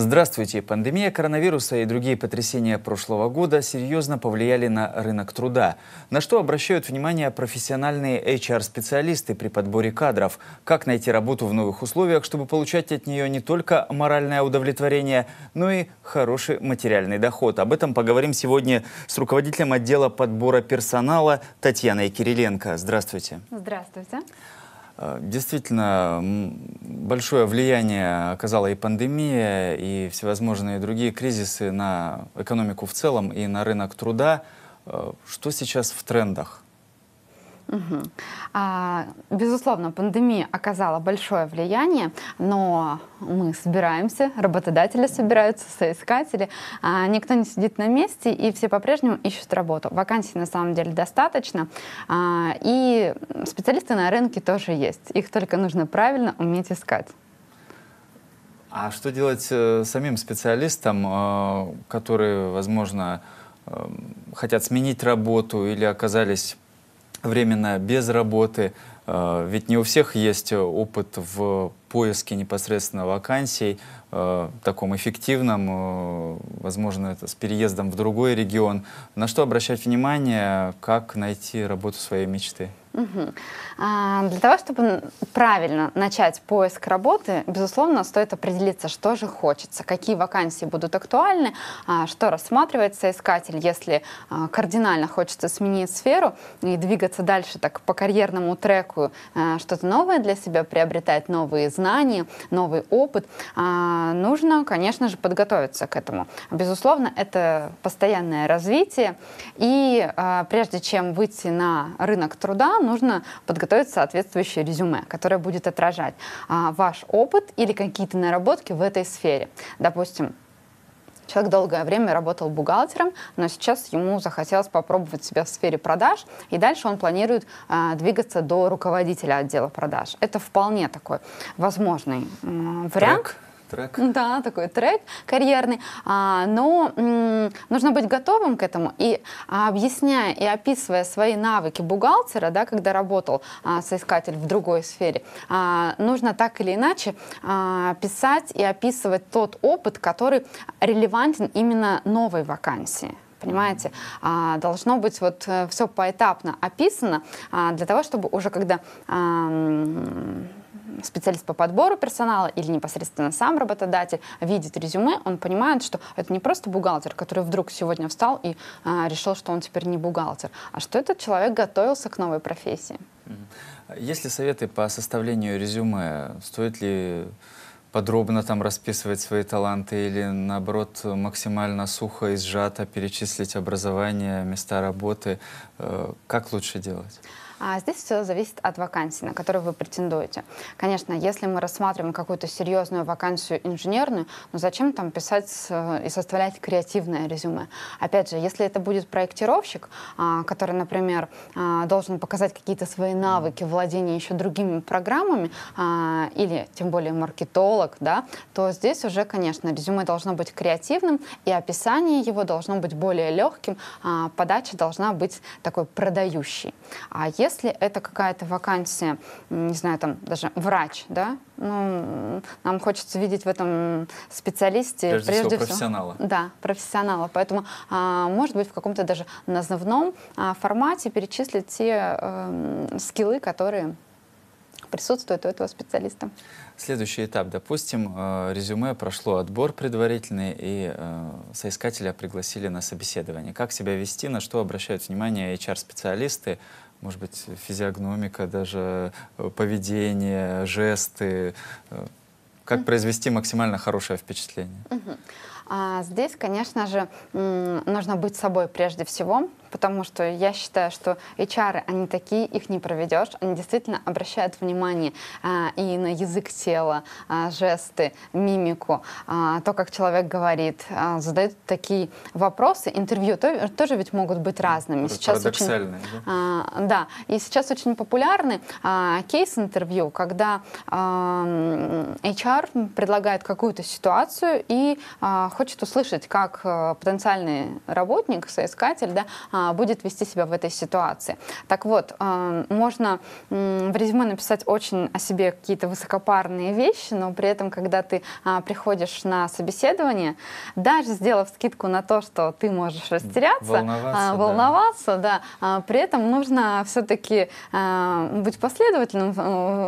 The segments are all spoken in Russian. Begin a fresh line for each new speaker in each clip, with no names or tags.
Здравствуйте. Пандемия коронавируса и другие потрясения прошлого года серьезно повлияли на рынок труда. На что обращают внимание профессиональные HR-специалисты при подборе кадров? Как найти работу в новых условиях, чтобы получать от нее не только моральное удовлетворение, но и хороший материальный доход? Об этом поговорим сегодня с руководителем отдела подбора персонала Татьяной Кириленко. Здравствуйте.
Здравствуйте.
Э, действительно, большое влияние оказала и пандемия, и всевозможные другие кризисы на экономику в целом и на рынок труда. Э, что сейчас в трендах?
Угу. А, безусловно, пандемия оказала большое влияние, но мы собираемся, работодатели собираются, соискатели, а никто не сидит на месте, и все по-прежнему ищут работу. Вакансий на самом деле достаточно, а, и специалисты на рынке тоже есть. Их только нужно правильно уметь искать.
А что делать э, самим специалистам, э, которые, возможно, э, хотят сменить работу или оказались временно без работы. Э, ведь не у всех есть опыт в поиске непосредственно вакансий, э, таком эффективном, э, возможно, это с переездом в другой регион. На что обращать внимание, как найти работу своей мечты?
Угу. А, для того, чтобы правильно начать поиск работы, безусловно, стоит определиться, что же хочется, какие вакансии будут актуальны, а, что рассматривается искатель. если а, кардинально хочется сменить сферу и двигаться дальше так по карьерному треку, а, что-то новое для себя приобретать, новые знания, новый опыт. А, нужно, конечно же, подготовиться к этому. Безусловно, это постоянное развитие, и а, прежде чем выйти на рынок труда, нужно подготовить соответствующее резюме, которое будет отражать а, ваш опыт или какие-то наработки в этой сфере. Допустим, Человек долгое время работал бухгалтером, но сейчас ему захотелось попробовать себя в сфере продаж, и дальше он планирует э, двигаться до руководителя отдела продаж. Это вполне такой возможный э, вариант. Трек. Трек. Да, такой трек карьерный. А, но м, нужно быть готовым к этому. И а, объясняя и описывая свои навыки бухгалтера, да, когда работал а, соискатель в другой сфере, а, нужно так или иначе а, писать и описывать тот опыт, который релевантен именно новой вакансии. Понимаете, а, должно быть вот э, все поэтапно описано а, для того, чтобы уже когда а, специалист по подбору персонала или непосредственно сам работодатель видит резюме, он понимает, что это не просто бухгалтер, который вдруг сегодня встал и а, решил, что он теперь не бухгалтер, а что этот человек готовился к новой профессии.
Есть ли советы по составлению резюме? Стоит ли подробно там расписывать свои таланты или, наоборот, максимально сухо и сжато перечислить образование, места работы? Э, как лучше делать?
А здесь все зависит от вакансии, на которую вы претендуете. Конечно, если мы рассматриваем какую-то серьезную вакансию инженерную, ну зачем там писать э, и составлять креативное резюме? Опять же, если это будет проектировщик, а, который, например, а, должен показать какие-то свои навыки владения еще другими программами, а, или тем более маркетолог, да, то здесь уже, конечно, резюме должно быть креативным, и описание его должно быть более легким, подача должна быть такой продающей. А если если это какая-то вакансия, не знаю, там даже врач, да, ну, нам хочется видеть в этом специалисте прежде, прежде всего профессионала. Да, профессионала. Поэтому, а, может быть, в каком-то даже назывном а, формате перечислить те а, скиллы, которые присутствуют у этого специалиста.
Следующий этап, допустим, э, резюме прошло отбор предварительный, и э, соискателя пригласили на собеседование. Как себя вести, на что обращают внимание HR-специалисты может быть, физиогномика, даже э, поведение, жесты. Э, как mm -hmm. произвести максимально хорошее впечатление?
Mm -hmm. а здесь, конечно же, нужно быть собой прежде всего потому что я считаю, что HR, они такие, их не проведешь, они действительно обращают внимание а, и на язык тела, а, жесты, мимику, а, то, как человек говорит, а, задают такие вопросы, интервью то, тоже ведь могут быть разными. сейчас очень, да? А, да, и сейчас очень популярны а, кейс-интервью, когда а, HR предлагает какую-то ситуацию и а, хочет услышать, как а, потенциальный работник, соискатель, да, а, а, будет вести себя в этой ситуации. Так вот, а, можно в резюме написать очень о себе какие-то высокопарные вещи, но при этом, когда ты а, приходишь на собеседование, даже сделав скидку на то, что ты можешь растеряться, волноваться, волноваться да. да, при этом нужно все-таки быть последовательным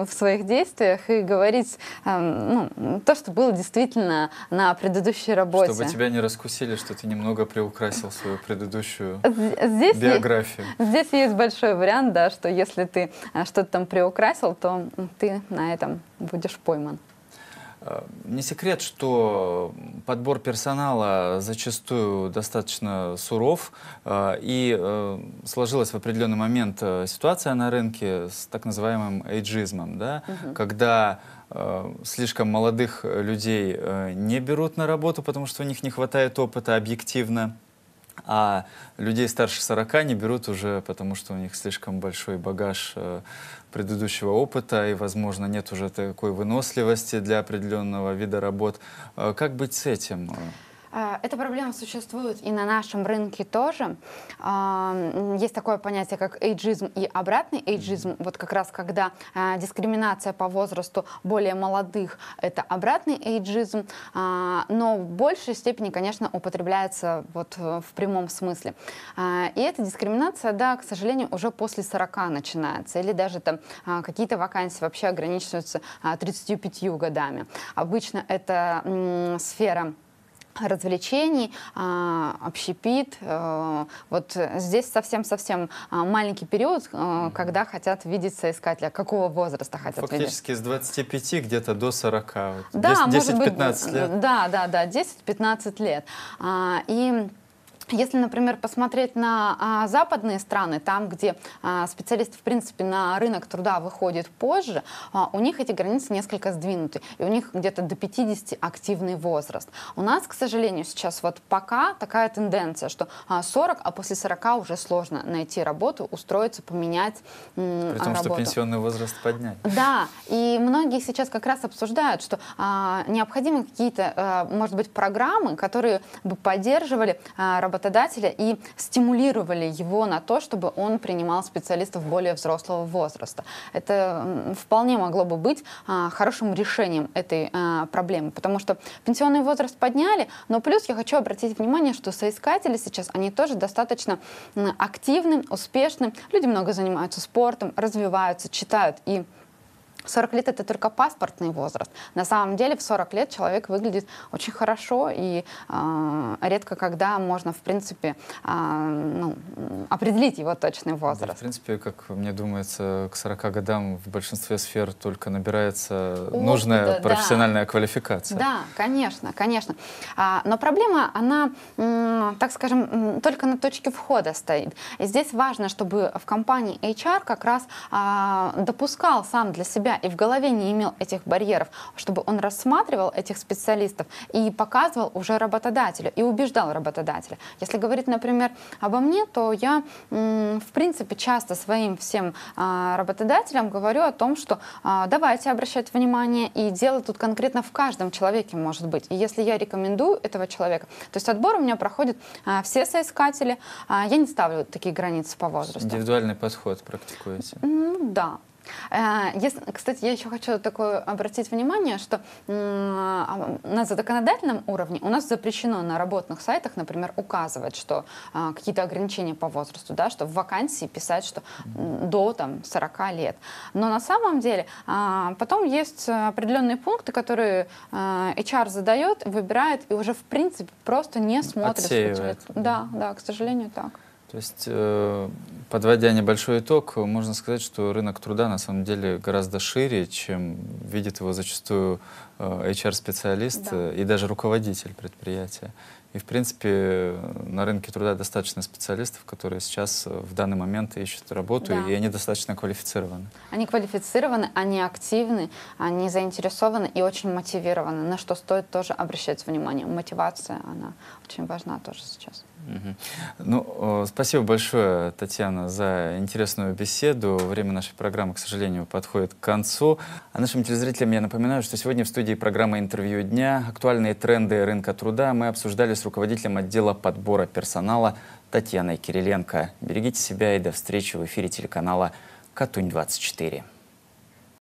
в своих действиях и говорить ну, то, что было действительно на предыдущей работе. Чтобы тебя
не раскусили, что ты немного приукрасил свою предыдущую здесь биографии. Есть,
здесь есть большой вариант, да, что если ты а, что-то там приукрасил, то ты на этом будешь пойман.
Э, не секрет, что подбор персонала зачастую достаточно суров, э, и э, сложилась в определенный момент ситуация на рынке с так называемым эйджизмом, да, угу. когда слишком молодых людей не берут на работу, потому что у них не хватает опыта объективно, а людей старше 40 не берут уже, потому что у них слишком большой багаж э, предыдущего опыта, и, возможно, нет уже такой выносливости для определенного вида работ. Э, как быть с этим?
Э, эта проблема существует и на нашем рынке тоже. А, есть такое понятие, как эйджизм и обратный эйджизм. Вот как раз когда э, дискриминация по возрасту более молодых – это обратный эйджизм, а, но в большей степени, конечно, употребляется вот э, в прямом смысле. А, и эта дискриминация, да, к сожалению, уже после 40 начинается. Или даже там какие-то вакансии вообще ограничиваются 35 годами. Обычно это сфера развлечений, а, общепит. Э, вот здесь совсем-совсем а, маленький период, э, когда хотят видеться искателя а какого
возраста хотят Фактически видеть. Фактически с 25 где-то до 40. Да, 10-15 лет.
Да, да, да, 10-15 лет. И если, например, посмотреть на а, западные страны, там, где а, специалисты, в принципе, на рынок труда выходят позже, а, у них эти границы несколько сдвинуты, и у них где-то до 50 активный возраст. У нас, к сожалению, сейчас вот пока такая тенденция, что а, 40, а после 40 уже сложно найти работу, устроиться, поменять м, При том, работу. что пенсионный
возраст поднять.
Да, и многие сейчас как раз обсуждают, что а, необходимы какие-то, а, может быть, программы, которые бы поддерживали а, работодателей работодателя и стимулировали его на то, чтобы он принимал специалистов более взрослого возраста. Это вполне могло бы быть а, хорошим решением этой а, проблемы, потому что пенсионный возраст подняли, но плюс я хочу обратить внимание, что соискатели сейчас, они тоже достаточно активны, успешны, люди много занимаются спортом, развиваются, читают и 40 лет это только паспортный возраст. На самом деле в 40 лет человек выглядит очень хорошо, и э, редко когда можно, в принципе, э, ну, определить его
точный возраст. Да, в принципе, как мне думается, к 40 годам в большинстве сфер только набирается Опыт, нужная да, профессиональная да. квалификация.
Да, конечно, конечно. А, но проблема, она так скажем, только на точке входа стоит. И здесь важно, чтобы в компании HR как раз а, допускал сам для себя и в голове не имел этих барьеров, чтобы он рассматривал этих специалистов и показывал уже работодателю, и убеждал работодателя. Если говорить, например, обо мне, то я, в принципе, часто своим всем а, работодателям говорю о том, что а, давайте обращать внимание, и дело тут конкретно в каждом человеке может быть. И если я рекомендую этого человека, то есть отбор у меня проходит проходят а, все соискатели. А, я не ставлю такие границы по возрасту.
Индивидуальный подход практикуете?
Ну, да, Э, кстати, я еще хочу такое обратить внимание, что на законодательном уровне у нас запрещено на работных сайтах, например, указывать, что э, какие-то ограничения по возрасту, да, что в вакансии писать, что до там, 40 лет. Но на самом деле э, потом есть определенные пункты, которые HR задает, выбирает и уже в принципе просто не смотрит. Отсеивает. Да, да, к сожалению, так.
То есть, э, подводя небольшой итог, можно сказать, что рынок труда на самом деле гораздо шире, чем видит его зачастую э, HR-специалист да. Э, и даже руководитель предприятия. И, в принципе, на рынке труда достаточно специалистов, которые сейчас в данный момент ищут работу, да. и они достаточно квалифицированы.
Они квалифицированы, они активны, они заинтересованы и очень мотивированы, на что стоит тоже обращать внимание. Мотивация, она очень важна тоже сейчас.
Ну, спасибо большое, Татьяна, за интересную беседу. Время нашей программы, к сожалению, подходит к концу. А нашим телезрителям я напоминаю, что сегодня в студии программы «Интервью дня» актуальные тренды рынка труда мы обсуждали с руководителем отдела подбора персонала Татьяной Кириленко. Берегите себя и до встречи в эфире телеканала «Катунь-24».